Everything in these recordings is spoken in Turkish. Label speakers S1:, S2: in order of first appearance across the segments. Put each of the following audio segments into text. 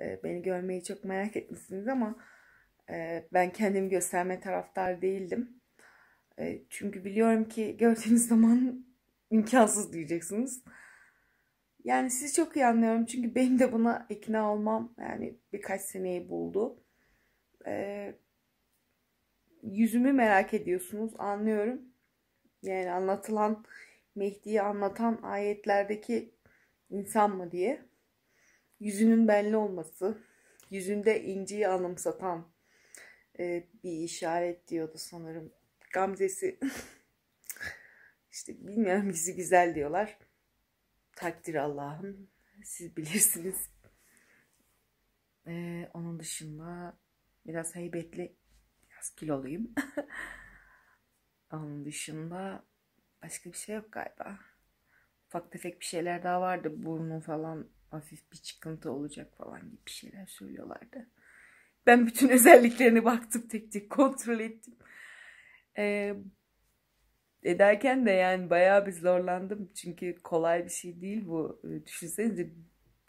S1: Ee, beni görmeyi çok merak etmişsiniz ama e, ben kendimi gösterme taraftar değildim. E, çünkü biliyorum ki gördüğünüz zaman imkansız diyeceksiniz. Yani sizi çok iyi anlıyorum çünkü benim de buna ikna olmam yani birkaç seneyi buldu. E, yüzümü merak ediyorsunuz anlıyorum. Yani anlatılan Mehdi'yi anlatan ayetlerdeki insan mı diye yüzünün benli olması, yüzünde inciyi anımsatan e, bir işaret diyordu sanırım. Gamzesi işte bilmiyorum yüzü güzel diyorlar. Takdir Allah'ın siz bilirsiniz. Ee, onun dışında biraz heybetli, biraz kiloluyum. onun dışında başka bir şey yok galiba. Ufak tefek bir şeyler daha vardı. Burnu falan hafif bir çıkıntı olacak falan gibi bir şeyler söylüyorlardı. Ben bütün özelliklerini baktım tek tek kontrol ettim. Ee, ederken de yani bayağı bir zorlandım. Çünkü kolay bir şey değil bu. Ee, düşünsenize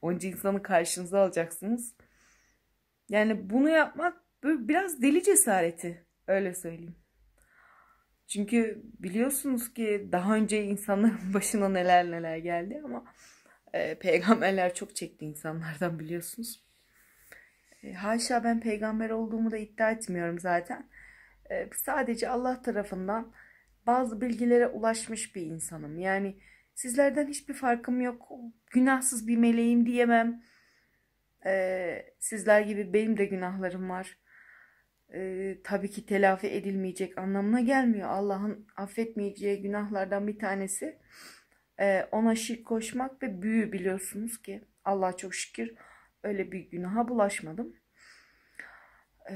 S1: onca insanı karşınıza alacaksınız. Yani bunu yapmak böyle biraz deli cesareti. Öyle söyleyeyim. Çünkü biliyorsunuz ki daha önce insanların başına neler neler geldi ama e, peygamberler çok çekti insanlardan biliyorsunuz. E, haşa ben peygamber olduğumu da iddia etmiyorum zaten. E, sadece Allah tarafından bazı bilgilere ulaşmış bir insanım. Yani sizlerden hiçbir farkım yok. Günahsız bir meleğim diyemem. E, sizler gibi benim de günahlarım var. E, tabii ki telafi edilmeyecek anlamına gelmiyor. Allah'ın affetmeyeceği günahlardan bir tanesi e, ona şirk koşmak ve büyü biliyorsunuz ki Allah çok şükür öyle bir günaha bulaşmadım. E,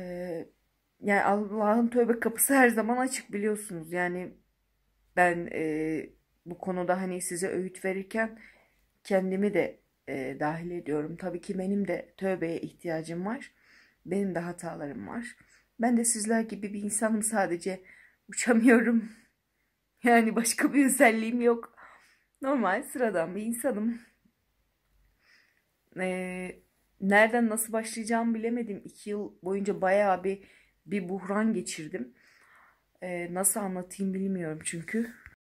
S1: yani Allah'ın tövbe kapısı her zaman açık biliyorsunuz. Yani ben e, bu konuda hani size öğüt verirken kendimi de e, dahil ediyorum. Tabii ki benim de tövbeye ihtiyacım var. Benim de hatalarım var. Ben de sizler gibi bir insanım sadece uçamıyorum. Yani başka bir özelliğim yok normal sıradan bir insanım. Ee, nereden nasıl başlayacağımı bilemedim. İki yıl boyunca bayağı bir bir buhran geçirdim. Ee, nasıl anlatayım bilmiyorum çünkü.